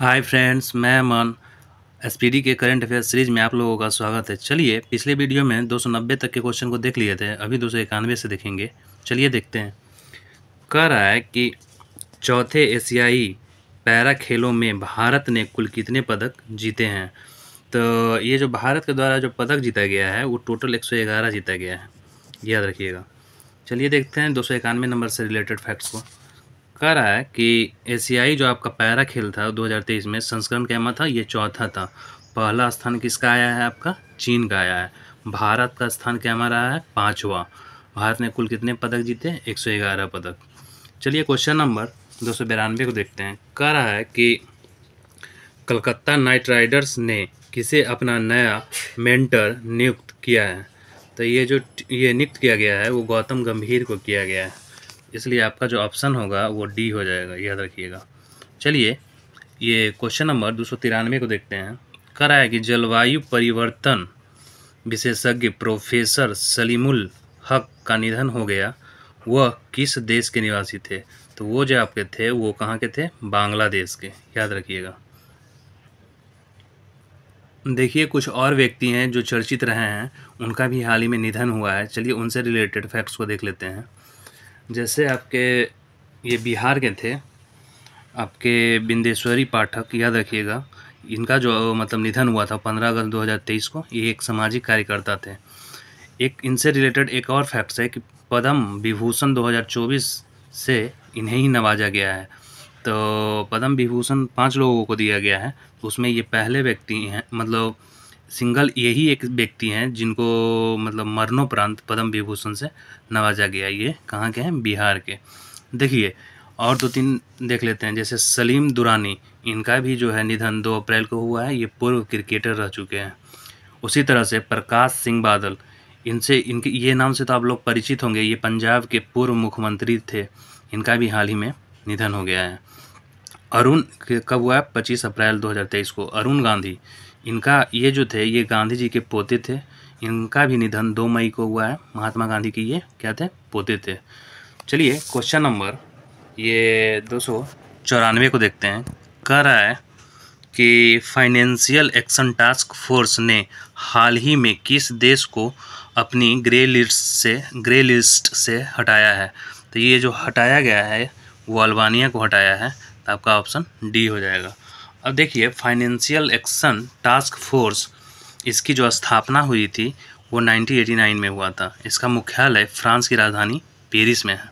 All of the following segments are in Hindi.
हाय फ्रेंड्स मैं Aman S K current affair series में आप लोगों का स्वागत है चलिए पिछले वीडियो में 290 तक के क्वेश्चन को देख लिए थे अभी दो से देखेंगे चलिए देखते हैं कह रहा है कि चौथे एशियाई पैरा खेलों में भारत ने कुल कितने पदक जीते हैं तो ये जो भारत के द्वारा जो पदक जीता गया है वो टोटल एक जीता गया है याद रखिएगा चलिए देखते हैं दो नंबर से रिलेटेड फैक्ट्स को कह रहा है कि एशियाई जो आपका पैरा खेल था 2023 में संस्करण कैमा था ये चौथा था पहला स्थान किसका आया है आपका चीन का आया है भारत का स्थान कैमा रहा है पाँचवा भारत ने कुल कितने पदक जीते ग्यारह पदक चलिए क्वेश्चन नंबर दो को देखते हैं कह रहा है कि कलकत्ता नाइट राइडर्स ने किसे अपना नया मेंटर नियुक्त किया है तो ये जो ये नियुक्त किया गया है वो गौतम गंभीर को किया गया है इसलिए आपका जो ऑप्शन होगा वो डी हो जाएगा याद रखिएगा चलिए ये क्वेश्चन नंबर दो को देखते हैं करा है कि जलवायु परिवर्तन विशेषज्ञ प्रोफेसर सलीमुल हक का निधन हो गया वह किस देश के निवासी थे तो वो जो आपके थे वो कहाँ के थे बांग्लादेश के याद रखिएगा देखिए कुछ और व्यक्ति हैं जो चर्चित रहे हैं उनका भी हाल ही में निधन हुआ है चलिए उनसे रिलेटेड फैक्ट्स को देख लेते हैं जैसे आपके ये बिहार के थे आपके बिंदेश्वरी पाठक याद रखिएगा इनका जो मतलब निधन हुआ था पंद्रह अगस्त 2023 को ये एक सामाजिक कार्यकर्ता थे एक इनसे रिलेटेड एक और फैक्ट है कि पद्म विभूषण 2024 से इन्हें ही नवाजा गया है तो पद्म विभूषण पांच लोगों को दिया गया है उसमें ये पहले व्यक्ति हैं मतलब सिंगल यही एक व्यक्ति हैं जिनको मतलब मरणोपरांत पद्म विभूषण से नवाजा गया ये कहाँ के हैं बिहार के देखिए और दो तीन देख लेते हैं जैसे सलीम दुरानी इनका भी जो है निधन दो अप्रैल को हुआ है ये पूर्व क्रिकेटर रह चुके हैं उसी तरह से प्रकाश सिंह बादल इनसे इनके ये नाम से तो आप लोग परिचित होंगे ये पंजाब के पूर्व मुख्यमंत्री थे इनका भी हाल ही में निधन हो गया है अरुण कब हुआ है पच्चीस अप्रैल 2023 को अरुण गांधी इनका ये जो थे ये गांधी जी के पोते थे इनका भी निधन दो मई को हुआ है महात्मा गांधी के ये क्या थे पोते थे चलिए क्वेश्चन नंबर ये दो सौ चौरानवे को देखते हैं कह रहा है कि फाइनेंशियल एक्शन टास्क फोर्स ने हाल ही में किस देश को अपनी ग्रे लिस्ट से ग्रे लिस्ट से हटाया है तो ये जो हटाया गया है वो अल्बानिया को हटाया है तो आपका ऑप्शन डी हो जाएगा अब देखिए फाइनेंशियल एक्शन टास्क फोर्स इसकी जो स्थापना हुई थी वो 1989 में हुआ था इसका मुख्यालय फ्रांस की राजधानी पेरिस में है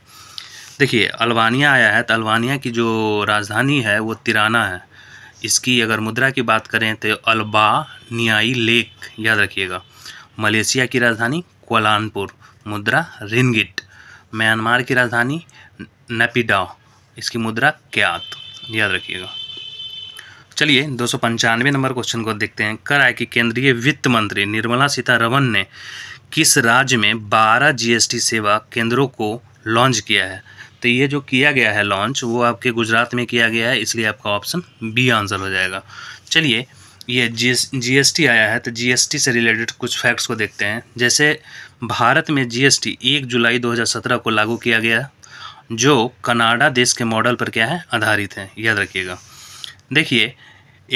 देखिए अल्बानिया आया है तो अल्बानिया की जो राजधानी है वो तिराना है इसकी अगर मुद्रा की बात करें तो अल्बानियाई लेक याद रखिएगा मलेशिया की राजधानी कोलानपुर मुद्रा रिनगिट म्यांमार की राजधानी नपिडा इसकी मुद्रा क्यात याद रखिएगा चलिए दो नंबर क्वेश्चन को देखते हैं कर आय की केंद्रीय वित्त मंत्री निर्मला सीतारमन ने किस राज्य में 12 जीएसटी सेवा केंद्रों को लॉन्च किया है तो ये जो किया गया है लॉन्च वो आपके गुजरात में किया गया है इसलिए आपका ऑप्शन बी आंसर हो जाएगा चलिए ये जीएसटी आया है तो जीएसटी से रिलेटेड कुछ फैक्ट्स को देखते हैं जैसे भारत में जीएसटी 1 जुलाई 2017 को लागू किया गया जो कनाडा देश के मॉडल पर क्या है आधारित है याद रखिएगा देखिए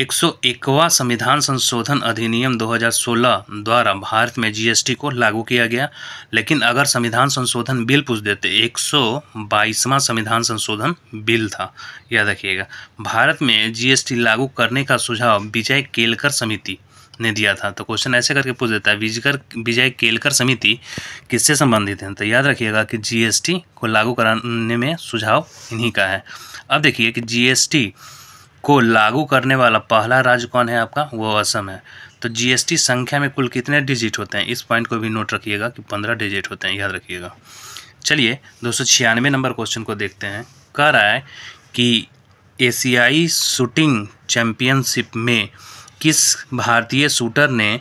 एक सौ इक्वा संविधान संशोधन अधिनियम 2016 द्वारा भारत में जीएसटी को लागू किया गया लेकिन अगर संविधान संशोधन बिल पूछ देते एक सौ बाईसवां संविधान संशोधन बिल था याद रखिएगा भारत में जीएसटी लागू करने का सुझाव विजय केलकर समिति ने दिया था तो क्वेश्चन ऐसे करके पूछ देता है विजकर विजय केलकर समिति किससे संबंधित है तो याद रखिएगा कि जीएसटी को लागू कराने में सुझाव इन्हीं का है अब देखिए कि जीएसटी को लागू करने वाला पहला राज्य कौन है आपका वो असम है तो जीएसटी संख्या में कुल कितने डिजिट होते हैं इस पॉइंट को भी नोट रखिएगा कि पंद्रह डिजिट होते हैं याद रखिएगा चलिए दो नंबर क्वेश्चन को देखते हैं कह रहा है कि एशियाई शूटिंग चैम्पियनशिप में किस भारतीय शूटर ने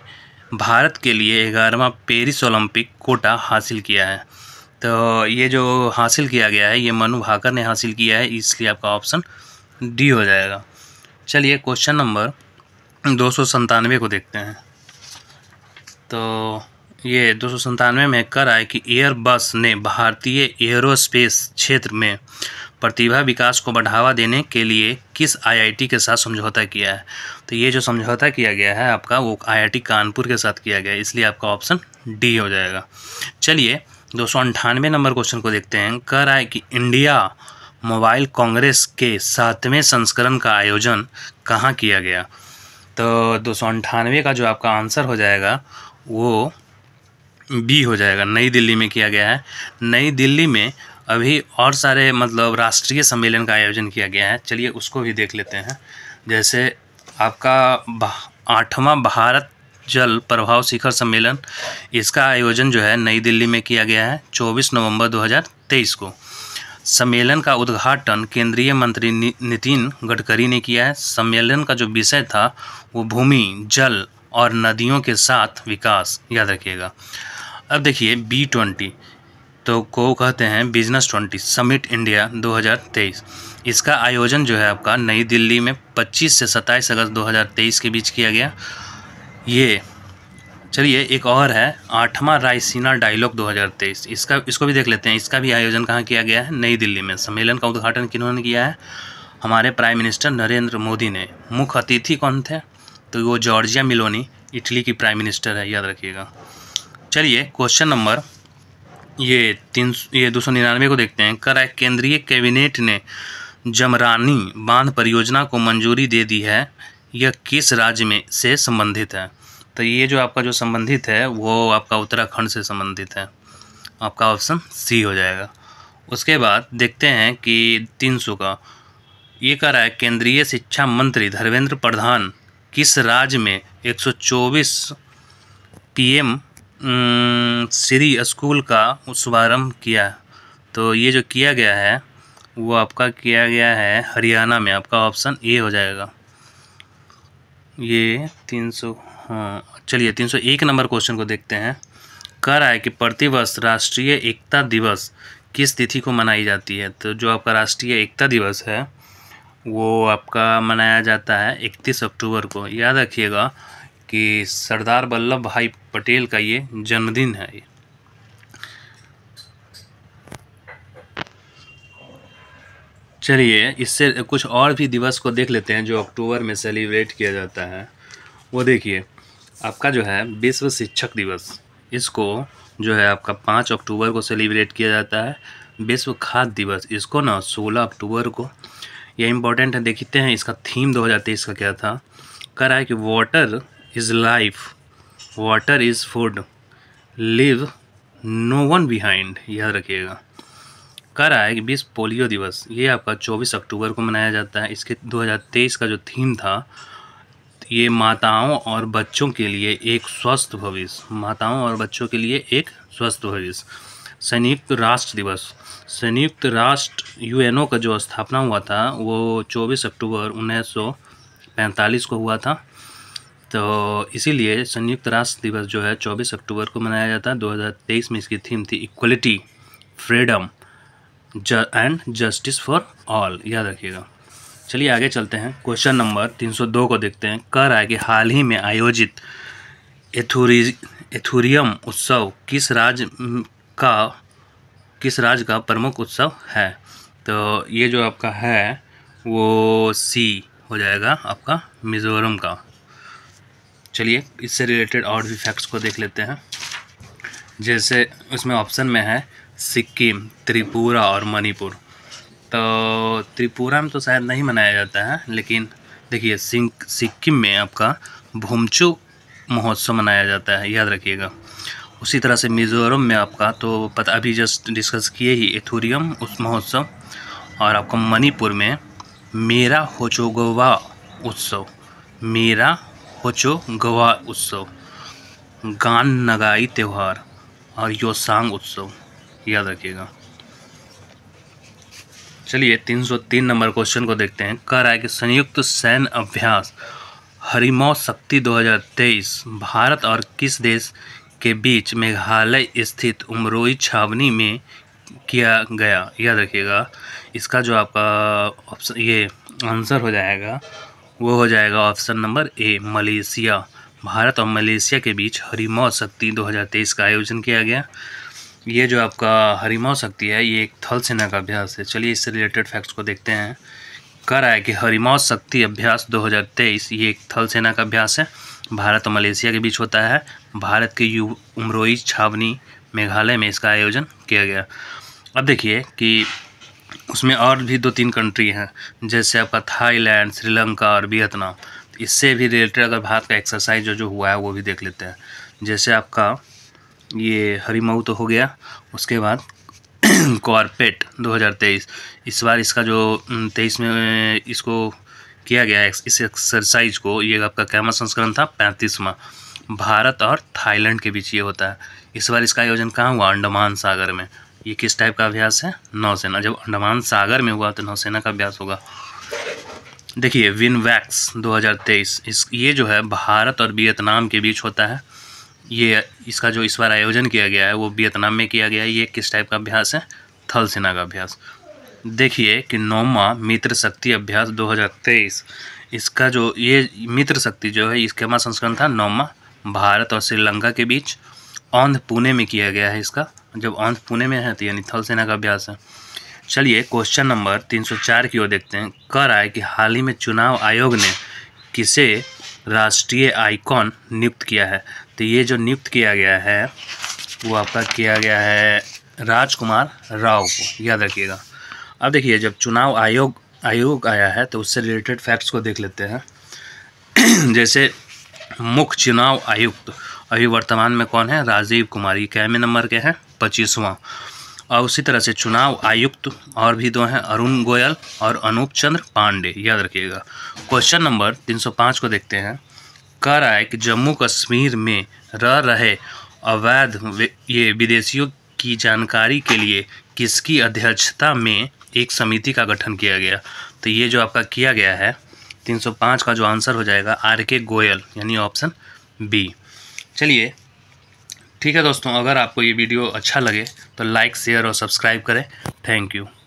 भारत के लिए ग्यारहवा पेरिस ओलंपिक कोटा हासिल किया है तो ये जो हासिल किया गया है ये मनु भाकर ने हासिल किया है इसलिए आपका ऑप्शन डी हो जाएगा चलिए क्वेश्चन नंबर दो सौ संतानवे को देखते हैं तो ये दो सौ संतानवे में कर आए कि एयरबस ने भारतीय एयरोस्पेस क्षेत्र में प्रतिभा विकास को बढ़ावा देने के लिए किस आईआईटी के साथ समझौता किया है तो ये जो समझौता किया गया है आपका वो आईआईटी कानपुर के साथ किया गया है इसलिए आपका ऑप्शन डी हो जाएगा चलिए दो सौ अंठानवे नंबर क्वेश्चन को देखते हैं कर आए कि इंडिया मोबाइल कांग्रेस के सातवें संस्करण का आयोजन कहाँ किया गया तो दो सौ अंठानवे का जो आपका आंसर हो जाएगा वो बी हो जाएगा नई दिल्ली में किया गया है नई दिल्ली में अभी और सारे मतलब राष्ट्रीय सम्मेलन का आयोजन किया गया है चलिए उसको भी देख लेते हैं जैसे आपका आठवां भारत जल प्रभाव शिखर सम्मेलन इसका आयोजन जो है नई दिल्ली में किया गया है 24 नवंबर 2023 को सम्मेलन का उद्घाटन केंद्रीय मंत्री नि, नितिन गडकरी ने किया है सम्मेलन का जो विषय था वो भूमि जल और नदियों के साथ विकास याद रखिएगा अब देखिए बी ट्वेंटी तो को कहते हैं बिजनेस ट्वेंटी समिट इंडिया 2023 इसका आयोजन जो है आपका नई दिल्ली में 25 से 27 अगस्त 2023 के बीच किया गया ये चलिए एक और है आठवां रायसीना डायलॉग 2023 इसका इसको भी देख लेते हैं इसका भी आयोजन कहाँ किया गया है नई दिल्ली में सम्मेलन का उद्घाटन किन्होंने किया है हमारे प्राइम मिनिस्टर नरेंद्र मोदी ने मुख्य अतिथि कौन थे तो वो जॉर्जिया मिलोनी इटली की प्राइम मिनिस्टर है याद रखिएगा चलिए क्वेश्चन नंबर ये तीन ये दो सौ निन्यानवे को देखते हैं कर केंद्रीय कैबिनेट ने जमरानी बांध परियोजना को मंजूरी दे दी है यह किस राज्य में से संबंधित है तो ये जो आपका जो संबंधित है वो आपका उत्तराखंड से संबंधित है आपका ऑप्शन सी हो जाएगा उसके बाद देखते हैं कि तीन सौ का ये कह रहा है केंद्रीय शिक्षा मंत्री धर्मेंद्र प्रधान किस राज्य में 124 पीएम श्री स्कूल का शुभारम्भ किया तो ये जो किया गया है वो आपका किया गया है हरियाणा में आपका ऑप्शन ए हो जाएगा ये तीन सौ हाँ, चलिए तीन सौ एक नंबर क्वेश्चन को देखते हैं कर है कि प्रतिवर्ष राष्ट्रीय एकता दिवस किस तिथि को मनाई जाती है तो जो आपका राष्ट्रीय एकता दिवस है वो आपका मनाया जाता है इकतीस अक्टूबर को याद रखिएगा कि सरदार वल्लभ भाई पटेल का ये जन्मदिन है चलिए इससे कुछ और भी दिवस को देख लेते हैं जो अक्टूबर में सेलिब्रेट किया जाता है वो देखिए आपका जो है विश्व शिक्षक दिवस इसको जो है आपका पाँच अक्टूबर को सेलिब्रेट किया जाता है विश्व खाद्य दिवस इसको ना सोलह अक्टूबर को ये इम्पोर्टेंट है देखते हैं इसका थीम दो हज़ार तेईस का क्या था कह रहा है कि water is life water is food leave no one behind याद रखिएगा कह रहा है कि विश्व पोलियो दिवस ये आपका 24 अक्टूबर को मनाया जाता है इसके 2023 का जो थीम था ये माताओं और बच्चों के लिए एक स्वस्थ भविष्य माताओं और बच्चों के लिए एक स्वस्थ भविष्य संयुक्त राष्ट्र दिवस संयुक्त राष्ट्र यूएनओ का जो स्थापना हुआ था वो 24 अक्टूबर 1945 को हुआ था तो इसीलिए संयुक्त राष्ट्र दिवस जो है 24 अक्टूबर को मनाया जाता है 2023 में इसकी थीम थी equality freedom and justice for all याद रखिएगा चलिए आगे चलते हैं क्वेश्चन नंबर 302 को देखते हैं कह रहा है कि हाल ही में आयोजित एथुरी एथुरियम उत्सव किस राज्य का किस राज्य का प्रमुख उत्सव है तो ये जो आपका है वो सी हो जाएगा आपका मिज़ोरम का चलिए इससे रिलेटेड और भी फैक्ट्स को देख लेते हैं जैसे उसमें ऑप्शन में है सिक्किम त्रिपुरा और मणिपुर तो त्रिपुरा में तो शायद नहीं मनाया जाता है लेकिन देखिए सिक्किम में आपका भूमचो महोत्सव मनाया जाता है याद रखिएगा उसी तरह से मिज़ोरम में आपका तो पता अभी जस्ट डिस्कस किए ही एथोरियम उस महोत्सव और आपका मणिपुर में मेरा होचोगवा उत्सव मेरा होचोगवा उत्सव गान नगाई त्यौहार और योसांग उत्सव याद रखिएगा चलिए 303 नंबर क्वेश्चन को देखते हैं कह रहा है कि संयुक्त सैन्य अभ्यास हरिमौ शक्ति 2023 भारत और किस देश के बीच मेघालय स्थित उमरोई छावनी में किया गया याद रखिएगा इसका जो आपका ऑप्शन ये आंसर हो जाएगा वो हो जाएगा option number A Malaysia Bharat और मलेशिया के बीच हरिमौ शक्ति 2023 का आयोजन किया गया ये जो आपका हरिमा शक्ति है ये एक थल सेना का अभ्यास है चलिए इससे रिलेटेड फैक्ट्स को देखते हैं कह रहा है कि हरिमा शक्ति अभ्यास 2023 ये एक थल सेना का अभ्यास है भारत और मलेशिया के बीच होता है भारत के यु उमरोई छावनी मेघालय में इसका आयोजन किया गया अब देखिए कि उसमें और भी दो तीन कंट्री हैं जैसे आपका थाईलैंड श्रीलंका और वियतनाम इससे भी रिलेटेड अगर भारत का एक्सरसाइज जो जो हुआ है वो भी देख लेते हैं जैसे आपका ये हरी मऊ तो हो गया उसके बाद कॉरपेट 2023 इस बार इसका जो तेईस में इसको किया गया इस एक्सरसाइज को ये आपका कैमा संस्करण था पैंतीसवा भारत और थाईलैंड के बीच ये होता है इस बार इसका आयोजन कहाँ हुआ अंडमान सागर में ये किस टाइप का अभ्यास है नौसेना जब अंडमान सागर में हुआ तो नौसेना का अभ्यास होगा देखिए विन वैक्स दो इस ये जो है भारत और वियतनाम के बीच होता है ये इसका जो इस बार आयोजन किया गया है वो वियतनाम में किया गया है ये किस टाइप का अभ्यास है थल सेना का अभ्यास देखिए कि नौमा मित्र शक्ति अभ्यास 2023 इसका जो ये मित्र शक्ति जो है इसके इसका संस्करण था नौमा भारत और श्रीलंका के बीच औंध पुणे में किया गया है इसका जब औंध पुणे में है तो यानी थल सेना का अभ्यास है चलिए क्वेश्चन नंबर 304 की ओर देखते हैं कर आए कि हाल ही में चुनाव आयोग ने किसे राष्ट्रीय आइकॉन नियुक्त किया है तो ये जो नियुक्त किया गया है वो आपका किया गया है राजकुमार राव को याद रखिएगा अब देखिए जब चुनाव आयोग आयोग आया है तो उससे रिलेटेड फैक्ट्स को देख लेते हैं जैसे मुख्य चुनाव आयुक्त तो अभी वर्तमान में कौन है राजीव कुमार ये कैमे नंबर के हैं पच्चीसवां और उसी तरह से चुनाव आयुक्त और भी दो हैं अरुण गोयल और अनूप चंद्र पांडे याद रखिएगा क्वेश्चन नंबर 305 को देखते हैं कह रहा है कि जम्मू कश्मीर में रह रहे अवैध ये विदेशियों की जानकारी के लिए किसकी अध्यक्षता में एक समिति का गठन किया गया तो ये जो आपका किया गया है 305 का जो आंसर हो जाएगा आर के गोयल यानी ऑप्शन बी चलिए ठीक है दोस्तों अगर आपको ये वीडियो अच्छा लगे तो लाइक शेयर और सब्सक्राइब करें थैंक यू